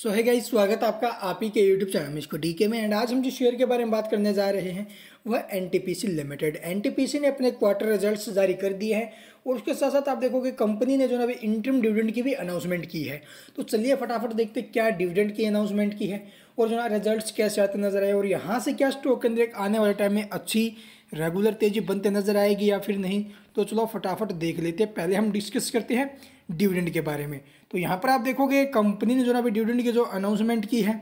सो है गाइस स्वागत है आपका आप ही के यूट्यूब चैनल में इसको के में एंड आज हम जिस शेयर के बारे में बात करने जा रहे हैं वह सी लिमिटेड सी ने अपने क्वार्टर रिजल्ट्स जारी कर दिए हैं और उसके साथ साथ आप देखोगे कंपनी ने जो है अभी इंटरम डिविडेंड की भी अनाउंसमेंट की है तो चलिए फटाफट देखते क्या डिविडेंड की अनाउंसमेंट की है और जो है रिजल्ट कैसे आते नजर आए और यहाँ से क्या स्टॉक के अंदर आने वाले टाइम में अच्छी रेगुलर तेजी बनते नजर आएगी या फिर नहीं तो चलो फटाफट देख लेते पहले हम डिस्कस करते हैं डिविडेंड के बारे में तो यहाँ पर आप देखोगे कंपनी ने जो ना अभी डिविडेंड की जो अनाउंसमेंट की है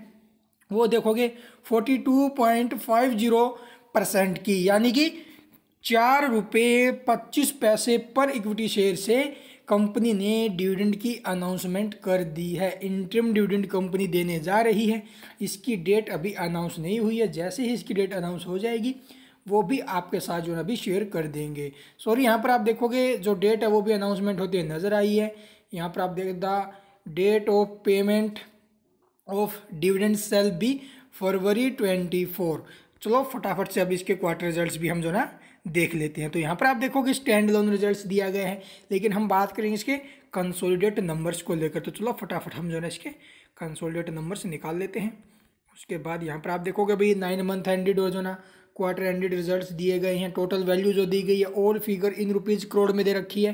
वो देखोगे 42.50 परसेंट की यानी कि चार रुपये पच्चीस पैसे पर इक्विटी शेयर से कंपनी ने डिविडेंड की अनाउंसमेंट कर दी है इंटरम डिविडेंड कंपनी देने जा रही है इसकी डेट अभी अनाउंस नहीं हुई है जैसे ही इसकी डेट अनाउंस हो जाएगी वो भी आपके साथ जो है अभी शेयर कर देंगे सॉरी यहाँ पर आप देखोगे जो डेट है वो भी अनाउंसमेंट होती है नज़र आई है यहाँ पर आप देख the date of payment of dividend सेल भी फरवरी ट्वेंटी फोर चलो फटाफट से अब इसके क्वार्टर रिजल्ट्स भी हम जो ना देख लेते हैं तो यहाँ पर आप देखोगे स्टैंड लोन रिजल्ट दिया गया है लेकिन हम बात करेंगे इसके कंसोलिडेट नंबर्स को लेकर तो चलो फटाफट हम जो ना इसके कंसोलिडेट नंबर्स निकाल लेते हैं उसके बाद यहाँ पर आप देखोगे भाई नाइन मंथ एंडेड और जो ना क्वार्टर एंडेड रिजल्ट्स दिए गए हैं टोटल वैल्यू जो दी गई है all figure in rupees crore में दे रखी है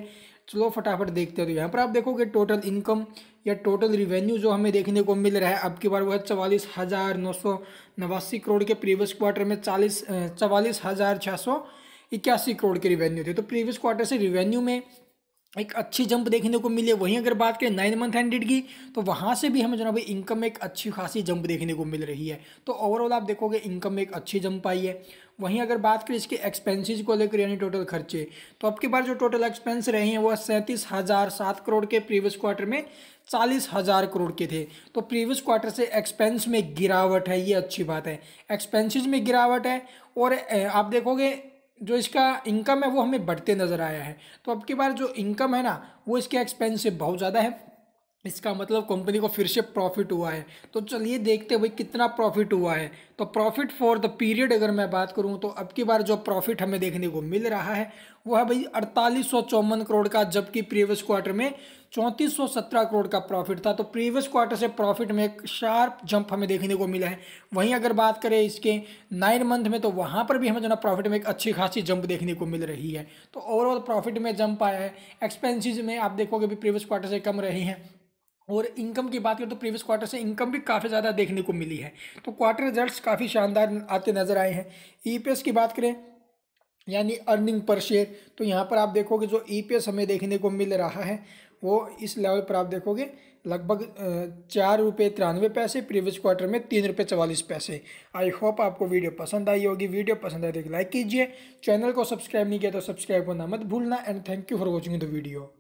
चलो फटाफट देखते हैं तो यहाँ पर आप देखोगे टोटल इनकम या टोटल रिवेन्यू जो हमें देखने को मिल रहा है अब की बार वो है चवालीस हज़ार नौ सौ नवासी करोड़ के प्रीवियस क्वार्टर में चालीस चवालीस हज़ार छः सौ इक्यासी करोड़ के रिवेन्यू थे तो प्रीवियस क्वार्टर से रिवेन्यू में एक अच्छी जंप देखने को है वहीं अगर बात करें नाइन मंथ एंडेड की तो वहाँ से भी हमें जो भाई इनकम में एक अच्छी खासी जंप देखने को मिल रही है तो ओवरऑल आप देखोगे इनकम में एक अच्छी जंप आई है वहीं अगर बात करें इसके एक्सपेंसेस को लेकर यानी टोटल खर्चे तो आपके पास जो टोटल एक्सपेंस रहे हैं वह सैंतीस हज़ार सात करोड़ के प्रीवियस क्वार्टर में चालीस हज़ार करोड़ के थे तो प्रीवियस क्वार्टर से एक्सपेंस में गिरावट है ये अच्छी बात है एक्सपेंसेस में गिरावट है और आप देखोगे जो इसका इनकम है वो हमें बढ़ते नज़र आया है तो अब की बार जो इनकम है ना वो इसके एक्सपेंस से बहुत ज़्यादा है इसका मतलब कंपनी को फिर से प्रॉफिट हुआ है तो चलिए देखते हैं भाई कितना प्रॉफिट हुआ है तो प्रॉफिट फॉर द पीरियड अगर मैं बात करूं तो अब की बार जो प्रॉफिट हमें देखने को मिल रहा है वह भाई अड़तालीस करोड़ का जबकि प्रीवियस क्वार्टर में चौंतीस करोड़ का प्रॉफिट था तो प्रीवियस क्वार्टर से प्रॉफिट में एक शार्प जंप हमें देखने को मिला है वहीं अगर बात करें इसके नाइन मंथ में तो वहाँ पर भी हमें जो ना प्रॉफिट में एक अच्छी खासी जंप देखने को मिल रही है तो ओवरऑल प्रॉफिट में जंप आया है एक्सपेंसिस में आप देखोगे भी प्रीवियस क्वार्टर से कम रहे हैं और इनकम की बात करें तो प्रीवियस क्वार्टर से इनकम भी काफ़ी ज़्यादा देखने को मिली है तो क्वार्टर रिजल्ट्स काफ़ी शानदार आते नज़र आए हैं ईपीएस e की बात करें यानी अर्निंग पर शेयर तो यहाँ पर आप देखोगे जो ईपीएस e हमें देखने को मिल रहा है वो इस लेवल पर आप देखोगे लगभग चार रुपये तिरानवे पैसे प्रीवियस क्वार्टर में तीन रुपये चवालीस पैसे आई होप आपको वीडियो पसंद आई होगी वीडियो पसंद आए तो लाइक कीजिए चैनल को सब्सक्राइब नहीं किया तो सब्सक्राइब करना मत भूलना and thank you for watching the video